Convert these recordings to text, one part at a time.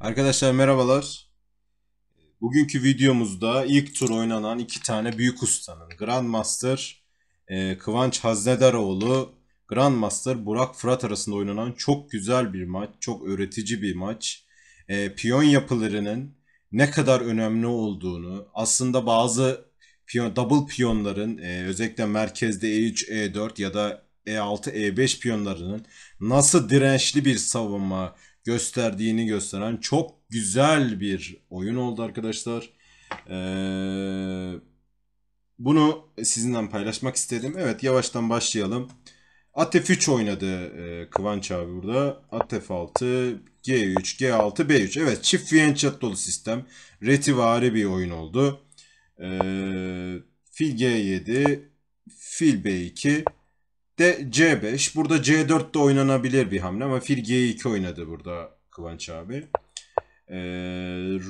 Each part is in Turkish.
Arkadaşlar merhabalar. Bugünkü videomuzda ilk tur oynanan iki tane büyük ustanın Grandmaster e, Kıvanç Haznedaroğlu, Grandmaster Burak Fırat arasında oynanan çok güzel bir maç, çok öğretici bir maç. E, piyon yapılarının ne kadar önemli olduğunu, aslında bazı piyon, double piyonların e, özellikle merkezde E3, E4 ya da E6, E5 piyonlarının nasıl dirençli bir savunma gösterdiğini gösteren çok güzel bir oyun oldu arkadaşlar. Ee, bunu sizinle paylaşmak istedim. Evet yavaştan başlayalım. Atef 3 oynadı e, Kıvanç abi burada. Atef 6, G3, G6, B3. Evet çift Viyençat dolu sistem. Retivari bir oyun oldu. E, fil G7, Fil B2, de C5. Burada C4 de oynanabilir bir hamle ama fil G2 oynadı burada Kıvanç abi. Ee,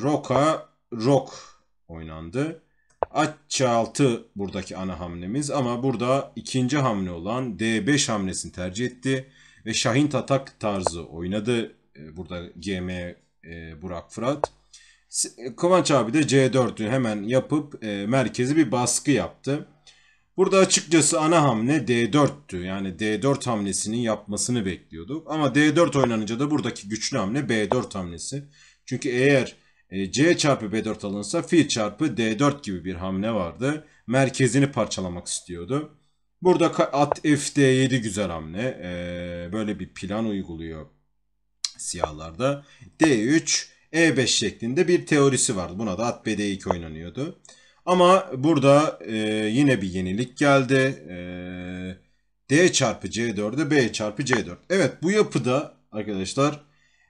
Roka Rok oynandı. At 6 buradaki ana hamlemiz ama burada ikinci hamle olan D5 hamlesini tercih etti. Ve Şahin Tatak tarzı oynadı e, burada GM e, Burak Fırat. Kıvanç abi de C4'ü hemen yapıp e, merkezi bir baskı yaptı. Burada açıkçası ana hamle D4'tü. Yani D4 hamlesinin yapmasını bekliyorduk. Ama D4 oynanınca da buradaki güçlü hamle B4 hamlesi. Çünkü eğer e, C çarpı B4 alınsa fil çarpı D4 gibi bir hamle vardı. Merkezini parçalamak istiyordu. Burada at FD7 güzel hamle. E, böyle bir plan uyguluyor siyahlarda. D3 E5 şeklinde bir teorisi vardı. Buna da at BD2 oynanıyordu. Ama burada e, yine bir yenilik geldi. E, D çarpı C4'e B çarpı C4. Evet bu yapıda arkadaşlar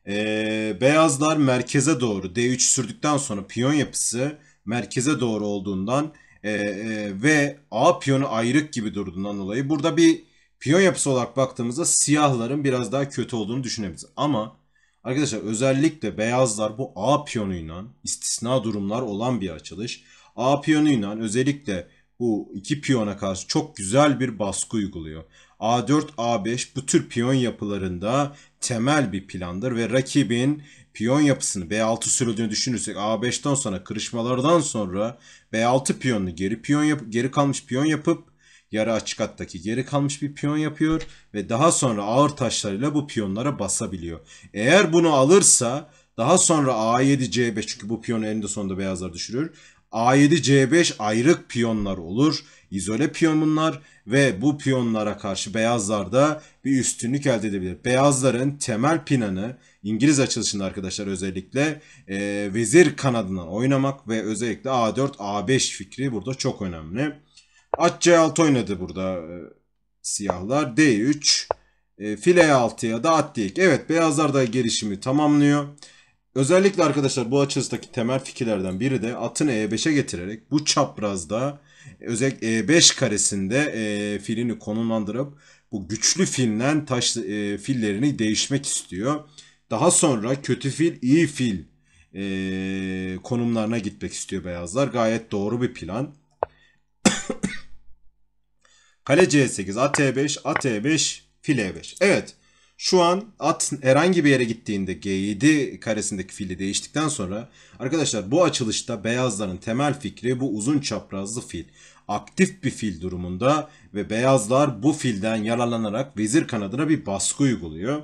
e, beyazlar merkeze doğru D3 sürdükten sonra piyon yapısı merkeze doğru olduğundan e, e, ve A piyonu ayrık gibi durduğundan dolayı burada bir piyon yapısı olarak baktığımızda siyahların biraz daha kötü olduğunu düşünebiliriz. Ama arkadaşlar özellikle beyazlar bu A piyonuyla istisna durumlar olan bir açılış. A piyonuyla özellikle bu iki piyona karşı çok güzel bir baskı uyguluyor. A4, A5 bu tür piyon yapılarında temel bir plandır ve rakibin piyon yapısını B6 sürüldüğünü düşünürsek A5'ten sonra kırışmalardan sonra B6 piyonunu geri piyon yap geri kalmış piyon yapıp yarı açık hattaki geri kalmış bir piyon yapıyor ve daha sonra ağır taşlarıyla bu piyonlara basabiliyor. Eğer bunu alırsa daha sonra A7 C5 çünkü bu piyonu eninde sonunda beyazlar düşürür. A7-C5 ayrık piyonlar olur. izole piyon bunlar ve bu piyonlara karşı beyazlar da bir üstünlük elde edebilir. Beyazların temel planı İngiliz açılışında arkadaşlar özellikle e, vezir kanadından oynamak ve özellikle A4 A5 fikri burada çok önemli. At C6 oynadı burada e, siyahlar. D3 e, file 6 ya da at D2. Evet beyazlar da gelişimi tamamlıyor. Özellikle arkadaşlar bu açızdaki temel fikirlerden biri de atını E5'e getirerek bu çaprazda özellikle E5 karesinde e, filini konumlandırıp bu güçlü filden taş e, fillerini değişmek istiyor. Daha sonra kötü fil, iyi fil e, konumlarına gitmek istiyor beyazlar. Gayet doğru bir plan. Kale C8, at E5, at E5, fil E5. Evet. Şu an at herhangi bir yere gittiğinde G7 karesindeki fili değiştikten sonra arkadaşlar bu açılışta beyazların temel fikri bu uzun çaprazlı fil. Aktif bir fil durumunda ve beyazlar bu filden yararlanarak vezir kanadına bir baskı uyguluyor.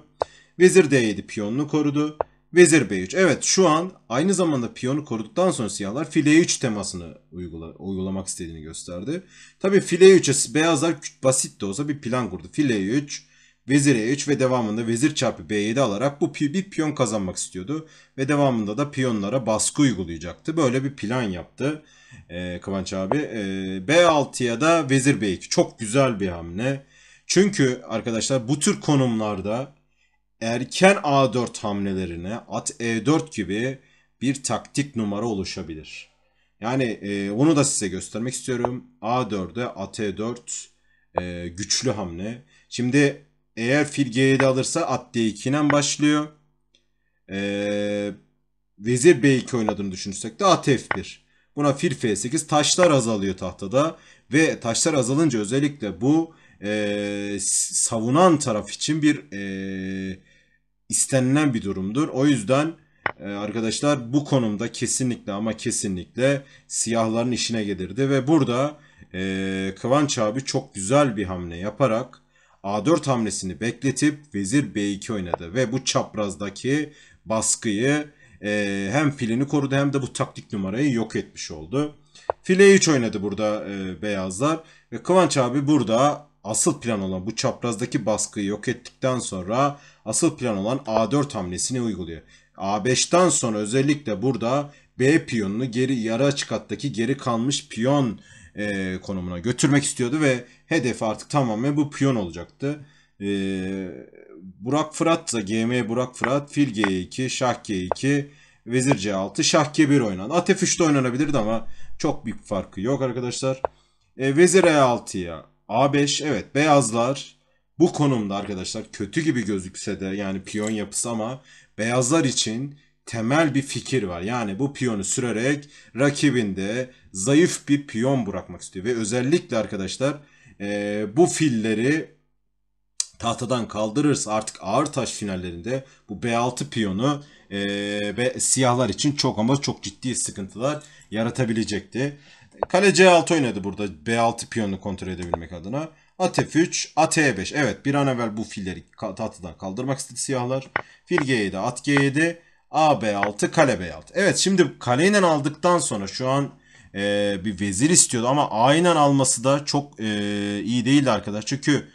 Vezir D7 piyonunu korudu. Vezir B3. Evet şu an aynı zamanda piyonu koruduktan sonra siyahlar file 3 temasını uygula, uygulamak istediğini gösterdi. Tabi file 3'e beyazlar basit de olsa bir plan kurdu. File 3 Vezir E3 ve devamında vezir çarpı B7 alarak bu bir piyon kazanmak istiyordu. Ve devamında da piyonlara baskı uygulayacaktı. Böyle bir plan yaptı e, Kıvanç abi. E, B6'ya da vezir B2 çok güzel bir hamle. Çünkü arkadaşlar bu tür konumlarda erken A4 hamlelerine at E4 gibi bir taktik numara oluşabilir. Yani e, onu da size göstermek istiyorum. A4'e at E4 e, güçlü hamle. Şimdi eğer fil G7 alırsa at D2'den başlıyor. Ee, vezir B2 oynadığını düşünürsek de at F1. Buna fil F8 taşlar azalıyor tahtada. Ve taşlar azalınca özellikle bu e, savunan taraf için bir e, istenilen bir durumdur. O yüzden e, arkadaşlar bu konumda kesinlikle ama kesinlikle siyahların işine gelirdi. Ve burada e, Kıvanç abi çok güzel bir hamle yaparak A4 hamlesini bekletip vezir B2 oynadı. Ve bu çaprazdaki baskıyı e, hem filini korudu hem de bu taktik numarayı yok etmiş oldu. File 3 oynadı burada e, beyazlar. Ve Kıvanç abi burada asıl plan olan bu çaprazdaki baskıyı yok ettikten sonra asıl plan olan A4 hamlesini uyguluyor. A5'ten sonra özellikle burada B piyonunu geri yarı açık hattaki geri kalmış piyon e, konumuna götürmek istiyordu ve hedef artık tamamen bu piyon olacaktı. E, Burak Fırat da GM Burak Fırat, Fil G2, Şah G2, Vezir C6, Şah G1 oynandı. At F3'te oynanabilirdi ama çok büyük farkı yok arkadaşlar. E, Vezir E6'ya A5 evet beyazlar bu konumda arkadaşlar kötü gibi gözükse de yani piyon yapısı ama beyazlar için temel bir fikir var. Yani bu piyonu sürerek rakibinde zayıf bir piyon bırakmak istiyor. Ve özellikle arkadaşlar e, bu filleri tahtadan kaldırırsa artık ağır taş finallerinde bu B6 piyonu e, ve siyahlar için çok ama çok ciddi sıkıntılar yaratabilecekti. Kale C6 oynadı burada B6 piyonunu kontrol edebilmek adına. At F3, At E5. Evet bir an evvel bu filleri tahtadan kaldırmak istedi siyahlar. Fil G7, At G7, A B6, Kale B6. Evet şimdi kaleyle aldıktan sonra şu an e, bir vezir istiyordu ama aynen alması da çok e, iyi değildi arkadaş. Çünkü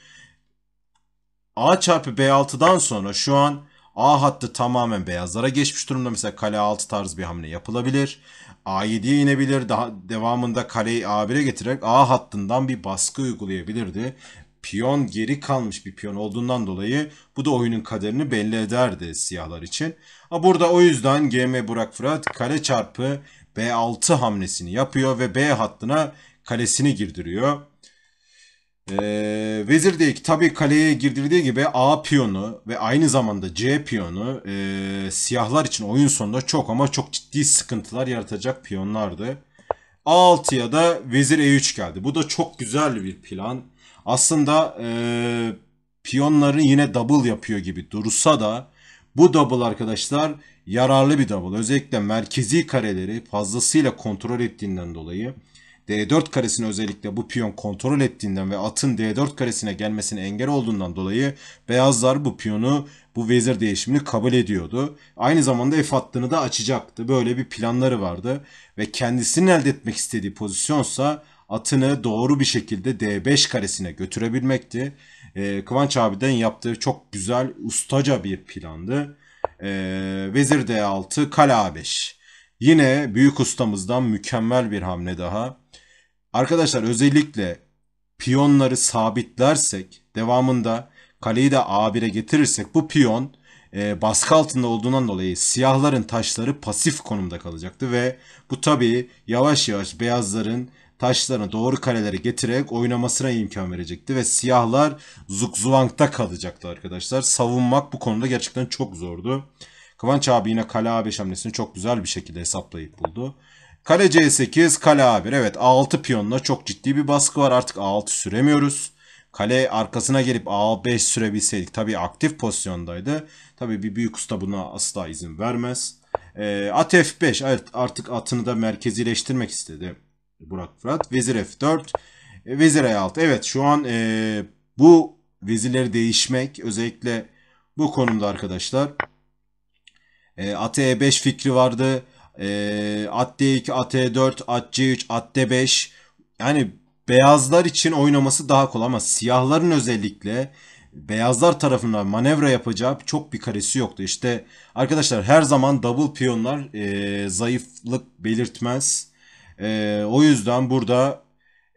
A çarpı B6'dan sonra şu an A hattı tamamen beyazlara geçmiş durumda. Mesela kale 6 tarz bir hamle yapılabilir. A7'ye inebilir. Daha devamında kaleyi A1'e getirerek A hattından bir baskı uygulayabilirdi. Piyon geri kalmış bir piyon olduğundan dolayı bu da oyunun kaderini belli ederdi siyahlar için. Burada o yüzden GM Burak Fırat kale çarpı B6 hamlesini yapıyor ve B hattına kalesini girdiriyor. Ee, vezir de tabi kaleye girdirdiği gibi A piyonu ve aynı zamanda C piyonu e, siyahlar için oyun sonunda çok ama çok ciddi sıkıntılar yaratacak piyonlardı. A6'ya da vezir E3 geldi. Bu da çok güzel bir plan. Aslında e, piyonları yine double yapıyor gibi dursa da bu double arkadaşlar yararlı bir double. Özellikle merkezi kareleri fazlasıyla kontrol ettiğinden dolayı D4 karesini özellikle bu piyon kontrol ettiğinden ve atın D4 karesine gelmesine engel olduğundan dolayı beyazlar bu piyonu bu vezir değişimini kabul ediyordu. Aynı zamanda F hattını da açacaktı. Böyle bir planları vardı ve kendisinin elde etmek istediği pozisyonsa atını doğru bir şekilde D5 karesine götürebilmekti. Ee, Kıvanç abiden yaptığı çok güzel ustaca bir plandı e, Vezir D6, Kale A5. Yine büyük ustamızdan mükemmel bir hamle daha. Arkadaşlar özellikle piyonları sabitlersek devamında kaleyi de A1'e getirirsek bu piyon e, baskı altında olduğundan dolayı siyahların taşları pasif konumda kalacaktı ve bu tabi yavaş yavaş beyazların taşlarını doğru kalelere getirerek oynamasına imkan verecekti ve siyahlar Zugzwang'da kalacaktı arkadaşlar. Savunmak bu konuda gerçekten çok zordu. Kıvanç abi yine kale A5 hamlesini çok güzel bir şekilde hesaplayıp buldu. Kale C8, kale A1. Evet A6 piyonla çok ciddi bir baskı var. Artık A6 süremiyoruz. Kale arkasına gelip A5 sürebilseydik tabii aktif pozisyondaydı. Tabii bir büyük usta buna asla izin vermez. E, at F5 evet, artık atını da merkezileştirmek istedi. Burak Fırat. Vezir F4. E, Vezir E6. Evet şu an e, bu vezirleri değişmek özellikle bu konumda arkadaşlar. E, at E5 fikri vardı. E, at D2, at E4, at C3, at D5. Yani beyazlar için oynaması daha kolay ama siyahların özellikle beyazlar tarafından manevra yapacağı çok bir karesi yoktu. İşte arkadaşlar her zaman double piyonlar e, zayıflık belirtmez. E, o yüzden burada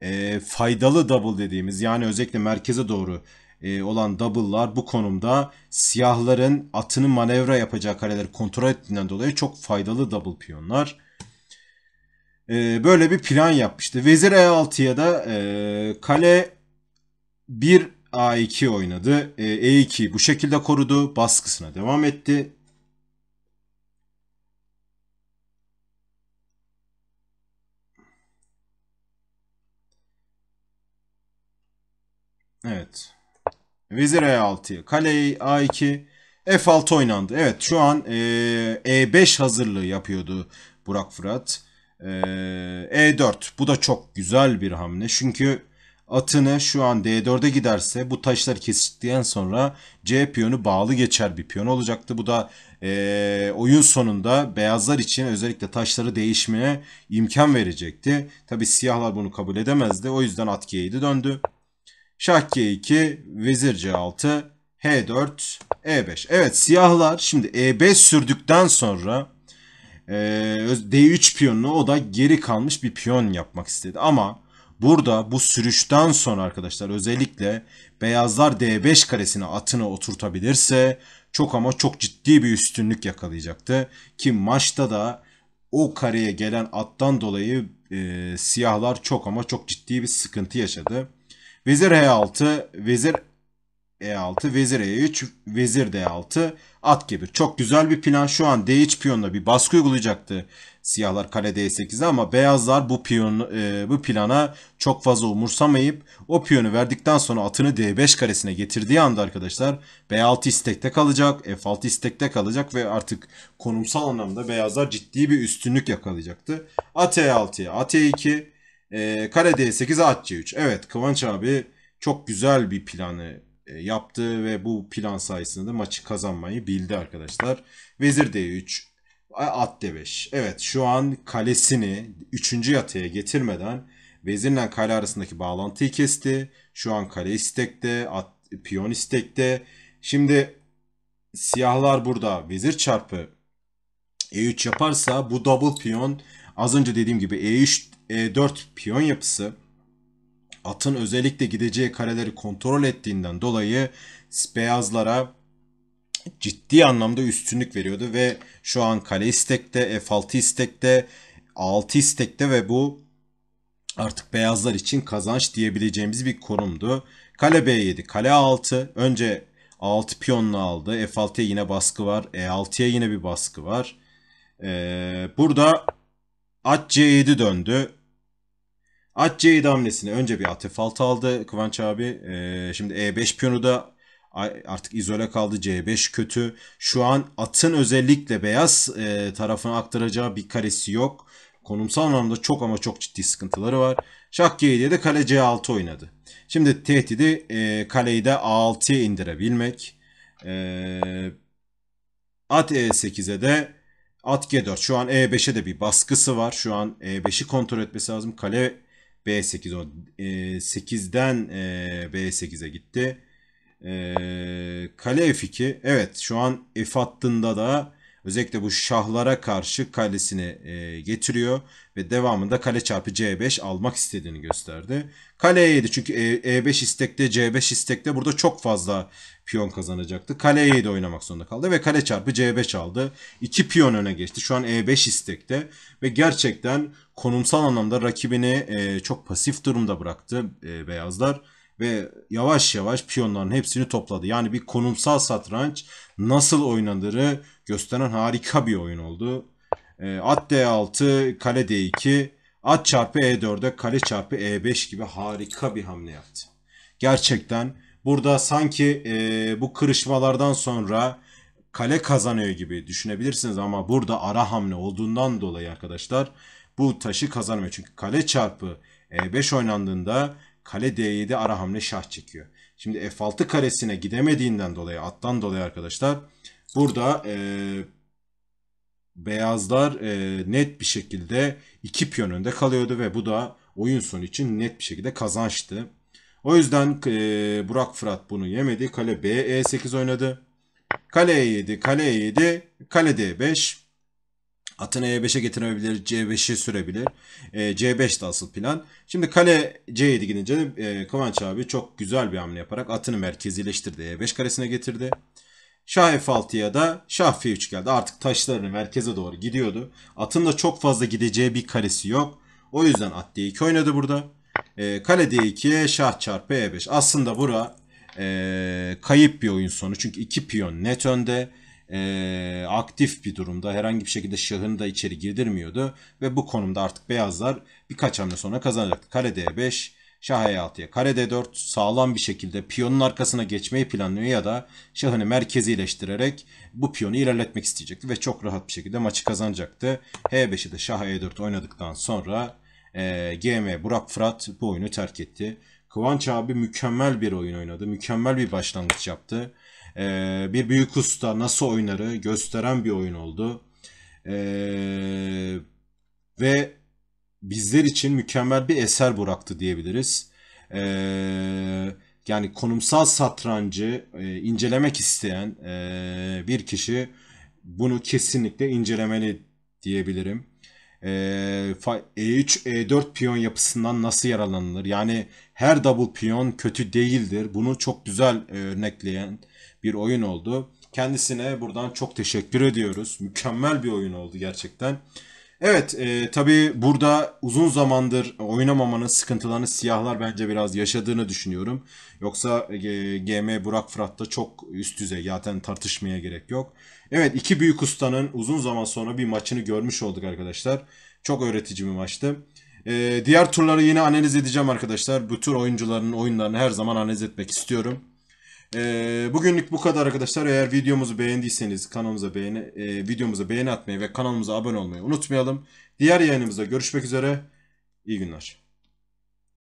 e, faydalı double dediğimiz yani özellikle merkeze doğru e, olan double'lar bu konumda siyahların atını manevra yapacağı kareleri kontrol ettiğinden dolayı çok faydalı double piyonlar. E, böyle bir plan yapmıştı. Vezir E6'ya da e, kale 1 A2 oynadı. E, E2 bu şekilde korudu. Baskısına devam etti. Evet. Vezir E6. Kale A2. F6 oynandı. Evet şu an e, E5 hazırlığı yapıyordu Burak Fırat. E, E4 bu da çok güzel bir hamle. Çünkü atını şu an D4'e giderse bu taşlar kesildikten sonra C piyonu bağlı geçer bir piyon olacaktı. Bu da e, oyun sonunda beyazlar için özellikle taşları değişmeye imkan verecekti. Tabi siyahlar bunu kabul edemezdi. O yüzden at G7 döndü. Şah G2, vezir C6, H4, E5. Evet siyahlar şimdi E5 sürdükten sonra e, D3 piyonunu o da geri kalmış bir piyon yapmak istedi. Ama burada bu sürüşten sonra arkadaşlar özellikle beyazlar D5 karesine atını oturtabilirse çok ama çok ciddi bir üstünlük yakalayacaktı. Ki maçta da o kareye gelen attan dolayı e, siyahlar çok ama çok ciddi bir sıkıntı yaşadı. Vezir e 6 vezir E6, vezir E3, vezir D6, at gibi. Çok güzel bir plan şu an D3 piyonla bir baskı uygulayacaktı siyahlar kale D8'e ama beyazlar bu piyon e, bu plana çok fazla umursamayıp o piyonu verdikten sonra atını D5 karesine getirdiği anda arkadaşlar B6 istekte kalacak, F6 istekte kalacak ve artık konumsal anlamda beyazlar ciddi bir üstünlük yakalayacaktı. At e 6 at E2, e, ee, kare D8'e at C3. Evet Kıvanç abi çok güzel bir planı e, yaptı ve bu plan sayesinde maçı kazanmayı bildi arkadaşlar. Vezir D3, at D5. Evet şu an kalesini 3. yataya getirmeden vezirle kale arasındaki bağlantıyı kesti. Şu an kale istekte, at, piyon istekte. Şimdi siyahlar burada vezir çarpı e3 yaparsa bu double piyon Az önce dediğim gibi E3, E4 piyon yapısı atın özellikle gideceği kareleri kontrol ettiğinden dolayı beyazlara ciddi anlamda üstünlük veriyordu ve şu an kale istekte, F6 istekte, 6 istekte ve bu artık beyazlar için kazanç diyebileceğimiz bir konumdu. Kale B7, kale 6 Önce 6 piyonunu aldı. F6'ya yine baskı var. E6'ya yine bir baskı var. Ee, burada At C7 döndü. At C7 hamlesini önce bir atıf altı aldı Kıvanç abi. Ee, şimdi E5 piyonu da artık izole kaldı. C5 kötü. Şu an atın özellikle beyaz e, tarafına aktaracağı bir karesi yok. Konumsal anlamda çok ama çok ciddi sıkıntıları var. Şak G7'ye de kale C6 oynadı. Şimdi tehdidi e, kaleyi de A6'ya indirebilmek. Ee, e, at E8'e de At G4. Şu an E5'e de bir baskısı var. Şu an E5'i kontrol etmesi lazım. Kale B8 o. E, 8'den e, B8'e gitti. E, kale F2. Evet şu an F hattında da Özellikle bu şahlara karşı kalesini e, getiriyor ve devamında kale çarpı C5 almak istediğini gösterdi. Kaleye yedi çünkü e, E5 istekte C5 istekte burada çok fazla piyon kazanacaktı. Kaleye yedi oynamak zorunda kaldı ve kale çarpı C5 aldı. İki piyon öne geçti şu an E5 istekte ve gerçekten konumsal anlamda rakibini e, çok pasif durumda bıraktı e, beyazlar ve yavaş yavaş piyonların hepsini topladı. Yani bir konumsal satranç nasıl oynanırı gösteren harika bir oyun oldu. E, at D6, kale D2, at çarpı E4'e, kale çarpı E5 gibi harika bir hamle yaptı. Gerçekten burada sanki e, bu kırışmalardan sonra kale kazanıyor gibi düşünebilirsiniz ama burada ara hamle olduğundan dolayı arkadaşlar bu taşı kazanmıyor. Çünkü kale çarpı E5 oynandığında kale D7 ara hamle şah çekiyor. Şimdi F6 karesine gidemediğinden dolayı attan dolayı arkadaşlar Burada e, beyazlar e, net bir şekilde iki piyon önde kalıyordu ve bu da oyun sonu için net bir şekilde kazançtı. O yüzden e, Burak Fırat bunu yemedi. Kale B E8 oynadı. Kale E7, kale E7, kale D5. Atını E5'e getirebilir, C5'i sürebilir. E, C5 de asıl plan. Şimdi kale C7 gidince de e, Kıvanç abi çok güzel bir hamle yaparak atını merkezileştirdi. E5 karesine getirdi. Şah F6'ya da Şah F3 geldi. Artık taşların merkeze doğru gidiyordu. Atın da çok fazla gideceği bir karesi yok. O yüzden at D2 oynadı burada. E, kale D2, Şah çarpı E5. Aslında bura e, kayıp bir oyun sonu. Çünkü iki piyon net önde. E, aktif bir durumda. Herhangi bir şekilde şahını da içeri girdirmiyordu. Ve bu konumda artık beyazlar birkaç hamle sonra kazanacaktı. Kale D5, Şah E6'ya kare D4 sağlam bir şekilde piyonun arkasına geçmeyi planlıyor ya da şahını merkezileştirerek bu piyonu ilerletmek isteyecekti ve çok rahat bir şekilde maçı kazanacaktı. H5'i de Şah E4 oynadıktan sonra e, GM Burak Fırat bu oyunu terk etti. Kıvanç abi mükemmel bir oyun oynadı. Mükemmel bir başlangıç yaptı. E, bir büyük usta nasıl oynarı gösteren bir oyun oldu. E, ve bizler için mükemmel bir eser bıraktı diyebiliriz. E, yani konumsal satrancı e, incelemek isteyen e, bir kişi bunu kesinlikle incelemeli diyebilirim. Ee, e, E3, E4 piyon yapısından nasıl yararlanılır? Yani her double piyon kötü değildir. Bunu çok güzel örnekleyen bir oyun oldu. Kendisine buradan çok teşekkür ediyoruz. Mükemmel bir oyun oldu gerçekten. Evet e, tabii burada uzun zamandır oynamamanın sıkıntılarını siyahlar bence biraz yaşadığını düşünüyorum. Yoksa e, GM Burak Fırat da çok üst düzey zaten tartışmaya gerek yok. Evet iki büyük ustanın uzun zaman sonra bir maçını görmüş olduk arkadaşlar. Çok öğretici bir maçtı. E, diğer turları yine analiz edeceğim arkadaşlar. Bu tür oyuncuların oyunlarını her zaman analiz etmek istiyorum. Ee, bugünlük bu kadar arkadaşlar. Eğer videomuzu beğendiyseniz kanalımıza beğeni, e, videomuza beğeni atmayı ve kanalımıza abone olmayı unutmayalım. Diğer yayınımızda görüşmek üzere. İyi günler.